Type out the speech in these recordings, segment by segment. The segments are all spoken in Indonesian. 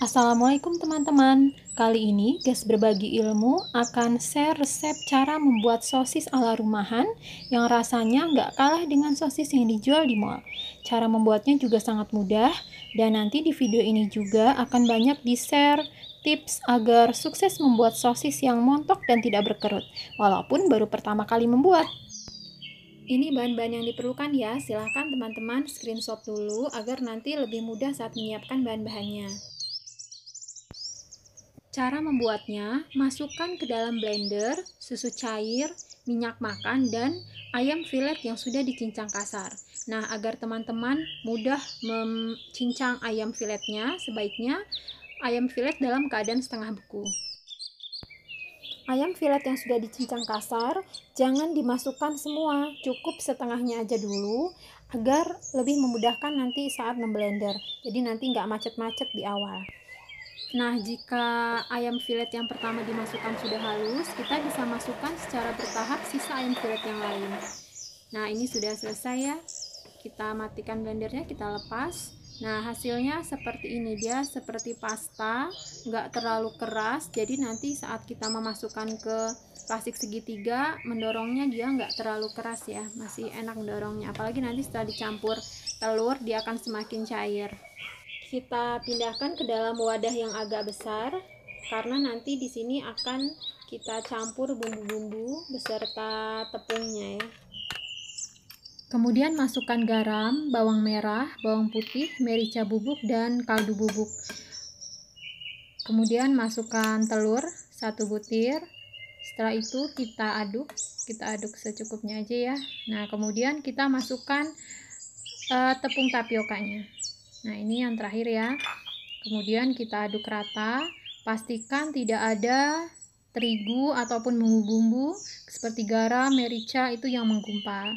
Assalamualaikum teman-teman. Kali ini Gas Berbagi Ilmu akan share resep cara membuat sosis ala rumahan yang rasanya nggak kalah dengan sosis yang dijual di mall. Cara membuatnya juga sangat mudah dan nanti di video ini juga akan banyak di-share tips agar sukses membuat sosis yang montok dan tidak berkerut walaupun baru pertama kali membuat. Ini bahan-bahan yang diperlukan ya, silahkan teman-teman screenshot dulu agar nanti lebih mudah saat menyiapkan bahan-bahannya. Cara membuatnya, masukkan ke dalam blender susu cair, minyak makan, dan ayam fillet yang sudah dicincang kasar. Nah, agar teman-teman mudah mencincang ayam filletnya, sebaiknya ayam fillet dalam keadaan setengah beku. Ayam fillet yang sudah dicincang kasar, jangan dimasukkan semua, cukup setengahnya aja dulu agar lebih memudahkan nanti saat memblender. Jadi nanti nggak macet-macet di awal. Nah, jika ayam filet yang pertama dimasukkan sudah halus, kita bisa masukkan secara bertahap sisa ayam filet yang lain. Nah, ini sudah selesai ya. Kita matikan blendernya, kita lepas. Nah, hasilnya seperti ini. Dia seperti pasta, nggak terlalu keras. Jadi, nanti saat kita memasukkan ke plastik segitiga, mendorongnya dia nggak terlalu keras ya. Masih enak mendorongnya. Apalagi nanti setelah dicampur telur, dia akan semakin cair kita pindahkan ke dalam wadah yang agak besar karena nanti di sini akan kita campur bumbu-bumbu beserta tepungnya ya. Kemudian masukkan garam, bawang merah, bawang putih, merica bubuk dan kaldu bubuk. Kemudian masukkan telur satu butir. Setelah itu kita aduk, kita aduk secukupnya aja ya. Nah, kemudian kita masukkan uh, tepung tapiokanya. Nah, ini yang terakhir ya. Kemudian kita aduk rata. Pastikan tidak ada terigu ataupun bumbu-bumbu seperti garam, merica itu yang menggumpal.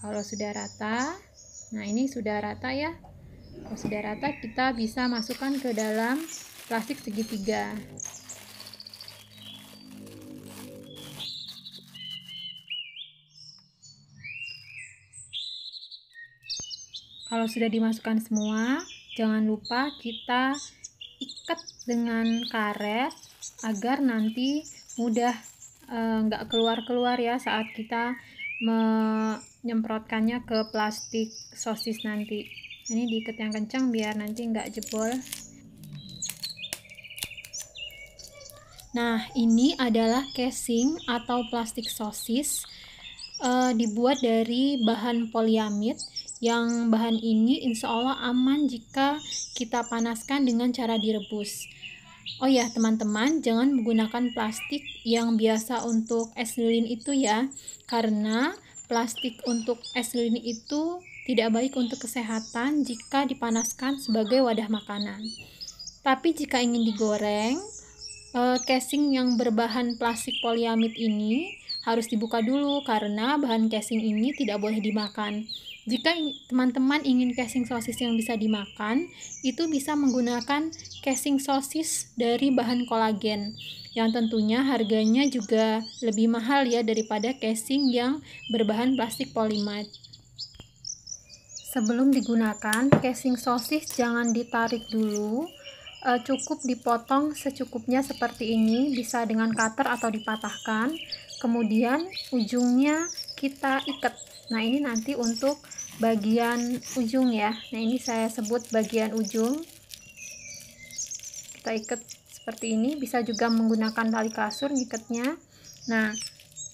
Kalau sudah rata, nah ini sudah rata ya. Kalau sudah rata, kita bisa masukkan ke dalam plastik segitiga. Kalau sudah dimasukkan semua, jangan lupa kita ikat dengan karet agar nanti mudah eh, nggak e, keluar-keluar ya saat kita menyemprotkannya ke plastik sosis nanti ini diikat yang kencang biar nanti nggak jebol nah ini adalah casing atau plastik sosis e, dibuat dari bahan poliamid yang bahan ini insya Allah aman jika kita panaskan dengan cara direbus oh ya teman-teman jangan menggunakan plastik yang biasa untuk es lilin itu ya karena plastik untuk es lilin itu tidak baik untuk kesehatan jika dipanaskan sebagai wadah makanan tapi jika ingin digoreng eh, casing yang berbahan plastik poliamid ini harus dibuka dulu karena bahan casing ini tidak boleh dimakan jika teman-teman ingin casing sosis yang bisa dimakan, itu bisa menggunakan casing sosis dari bahan kolagen yang tentunya harganya juga lebih mahal ya daripada casing yang berbahan plastik polimat. Sebelum digunakan, casing sosis jangan ditarik dulu, e, cukup dipotong secukupnya seperti ini, bisa dengan cutter atau dipatahkan. Kemudian ujungnya kita ikat. Nah, ini nanti untuk bagian ujung ya nah ini saya sebut bagian ujung kita ikat seperti ini bisa juga menggunakan tali kasur ngikatnya nah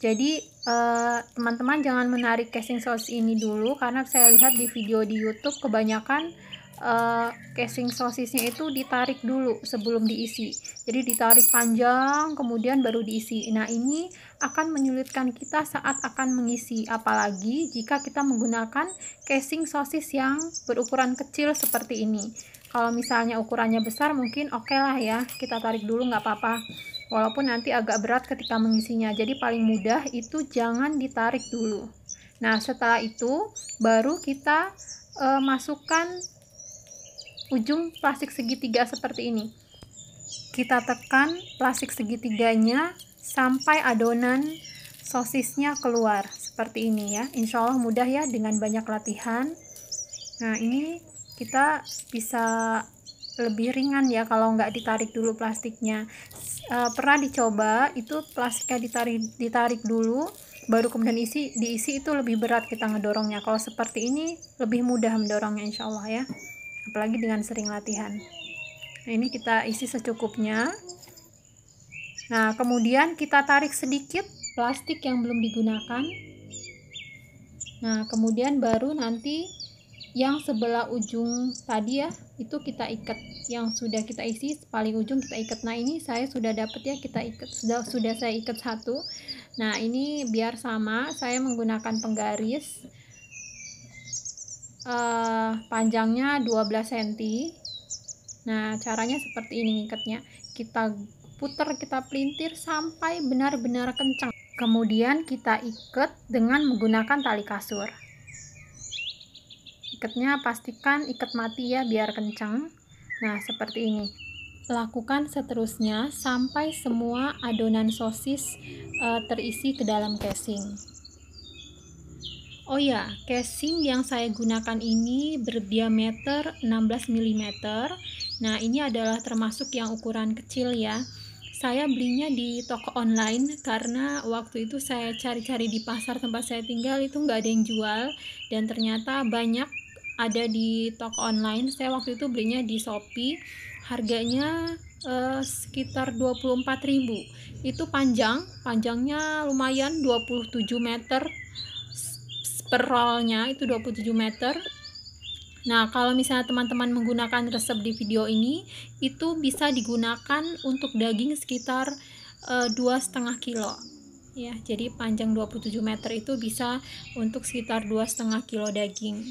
jadi eh, teman-teman eh, jangan menarik casing saus ini dulu karena saya lihat di video di YouTube kebanyakan uh, casing sosisnya itu ditarik dulu sebelum diisi. Jadi ditarik panjang kemudian baru diisi. Nah, ini akan menyulitkan kita saat akan mengisi apalagi jika kita menggunakan casing sosis yang berukuran kecil seperti ini. Kalau misalnya ukurannya besar mungkin oke okay lah ya, kita tarik dulu nggak apa-apa walaupun nanti agak berat ketika mengisinya. Jadi paling mudah itu jangan ditarik dulu. Nah, setelah itu baru kita e, masukkan ujung plastik segitiga seperti ini. Kita tekan plastik segitiganya sampai adonan sosisnya keluar seperti ini ya. Insya Allah mudah ya dengan banyak latihan. Nah ini kita bisa lebih ringan ya kalau nggak ditarik dulu plastiknya. E, pernah dicoba itu plastiknya ditarik ditarik dulu baru kemudian isi diisi itu lebih berat kita ngedorongnya kalau seperti ini lebih mudah mendorongnya insya Allah ya apalagi dengan sering latihan. Nah, ini kita isi secukupnya. Nah, kemudian kita tarik sedikit plastik yang belum digunakan. Nah, kemudian baru nanti yang sebelah ujung tadi ya, itu kita ikat yang sudah kita isi paling ujung kita ikat. Nah, ini saya sudah dapat ya kita ikat sudah sudah saya ikat satu. Nah, ini biar sama, saya menggunakan penggaris uh, panjangnya 12 cm nah caranya seperti ini ngikatnya kita putar kita pelintir sampai benar-benar kencang kemudian kita ikat dengan menggunakan tali kasur ikatnya pastikan ikat mati ya biar kencang nah seperti ini lakukan seterusnya sampai semua adonan sosis uh, terisi ke dalam casing Oh ya, casing yang saya gunakan ini berdiameter 16 mm. Nah, ini adalah termasuk yang ukuran kecil ya. Saya belinya di toko online karena waktu itu saya cari-cari di pasar tempat saya tinggal itu nggak ada yang jual dan ternyata banyak ada di toko online. Saya waktu itu belinya di Shopee. Harganya eh, sekitar 24.000. Itu panjang, panjangnya lumayan 27 meter per rollnya itu 27 meter Nah, kalau misalnya teman-teman menggunakan resep di video ini, itu bisa digunakan untuk daging sekitar eh, dua setengah kilo. Ya, jadi panjang 27 meter itu bisa untuk sekitar dua setengah kilo daging.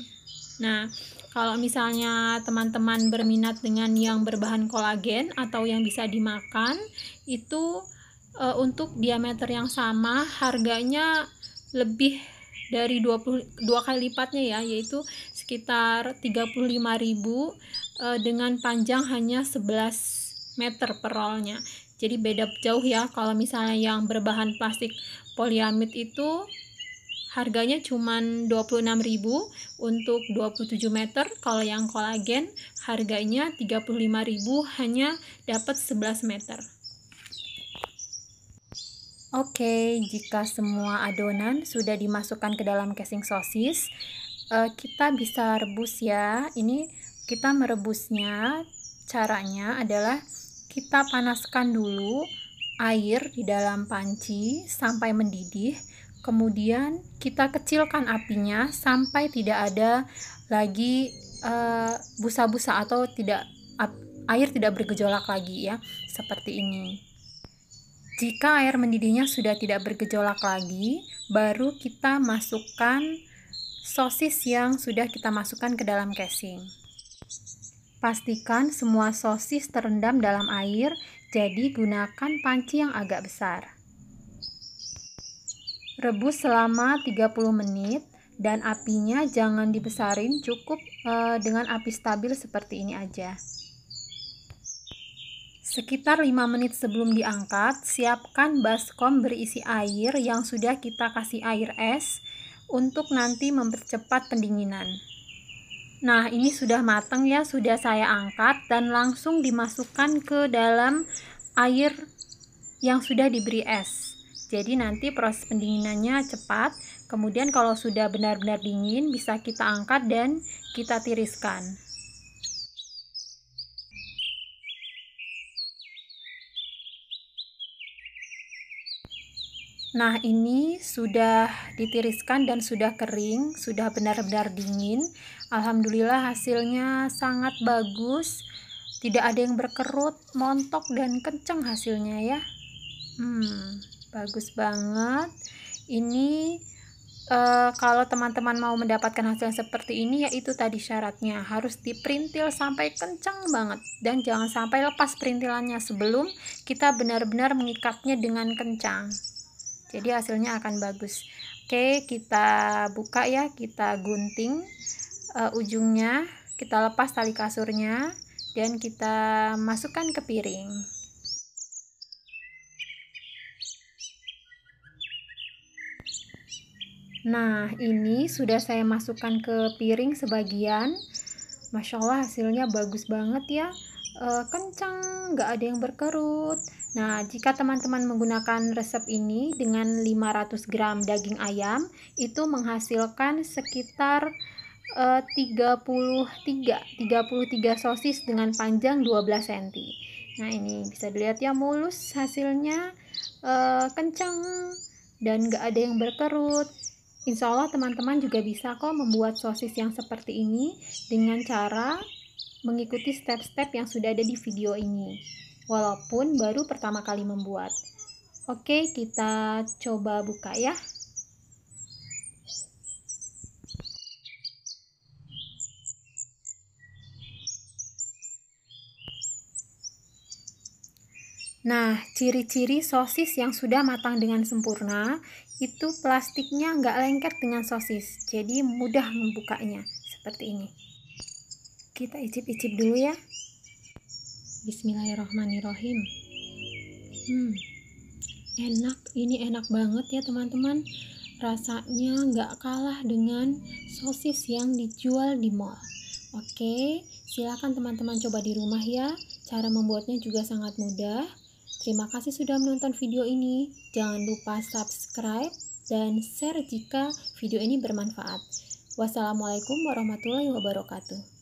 Nah, kalau misalnya teman-teman berminat dengan yang berbahan kolagen atau yang bisa dimakan, itu e, untuk diameter yang sama harganya lebih dari 20 dua kali lipatnya ya yaitu sekitar 35.000 uh, eh, dengan panjang hanya 11 meter per rollnya jadi beda jauh ya kalau misalnya yang berbahan plastik poliamid itu harganya cuma 26.000 untuk 27 meter kalau yang kolagen harganya 35.000 hanya dapat 11 meter Oke, jika semua adonan sudah dimasukkan ke dalam casing sosis, eh, kita bisa rebus ya. Ini kita merebusnya caranya adalah kita panaskan dulu air di dalam panci sampai mendidih. Kemudian kita kecilkan apinya sampai tidak ada lagi eh, busa-busa atau tidak air tidak bergejolak lagi ya, seperti ini. Jika air mendidihnya sudah tidak bergejolak lagi, baru kita masukkan sosis yang sudah kita masukkan ke dalam casing. Pastikan semua sosis terendam dalam air, jadi gunakan panci yang agak besar. Rebus selama 30 menit dan apinya jangan dibesarin, cukup eh, dengan api stabil seperti ini aja. Sekitar 5 menit sebelum diangkat, siapkan baskom berisi air yang sudah kita kasih air es untuk nanti mempercepat pendinginan. Nah, ini sudah matang ya, sudah saya angkat dan langsung dimasukkan ke dalam air yang sudah diberi es. Jadi nanti proses pendinginannya cepat. Kemudian kalau sudah benar-benar dingin, bisa kita angkat dan kita tiriskan. Nah, ini sudah ditiriskan dan sudah kering, sudah benar-benar dingin. Alhamdulillah hasilnya sangat bagus. Tidak ada yang berkerut, montok dan kenceng hasilnya ya. Hmm, bagus banget. Ini Uh, kalau teman-teman mau mendapatkan hasil seperti ini yaitu tadi syaratnya harus diperintil sampai kenceng banget dan jangan sampai lepas perintilannya sebelum kita benar-benar mengikatnya dengan kencang jadi hasilnya akan bagus oke kita buka ya kita gunting uh, ujungnya kita lepas tali kasurnya dan kita masukkan ke piring Nah, ini sudah saya masukkan ke piring sebagian. Masya Allah hasilnya bagus banget ya. E, kencang, gak ada yang berkerut. Nah, jika teman-teman menggunakan resep ini dengan 500 gram daging ayam, itu menghasilkan sekitar eh, 33 33 sosis dengan panjang 12 cm. Nah, ini bisa dilihat ya mulus hasilnya eh, kencang dan gak ada yang berkerut. Insya Allah teman-teman juga bisa kok membuat sosis yang seperti ini dengan cara mengikuti step-step yang sudah ada di video ini walaupun baru pertama kali membuat. Oke, kita coba buka ya. Nah, ciri-ciri sosis yang sudah matang dengan sempurna itu plastiknya nggak lengket dengan sosis, jadi mudah membukanya seperti ini. Kita icip-icip dulu ya. Bismillahirrahmanirrahim. Hmm, enak, ini enak banget ya teman-teman. Rasanya nggak kalah dengan sosis yang dijual di mall. Oke, silakan teman-teman coba di rumah ya. Cara membuatnya juga sangat mudah. Terima kasih sudah menonton video ini. Jangan lupa subscribe dan share jika video ini bermanfaat. Wassalamualaikum warahmatullahi wabarakatuh.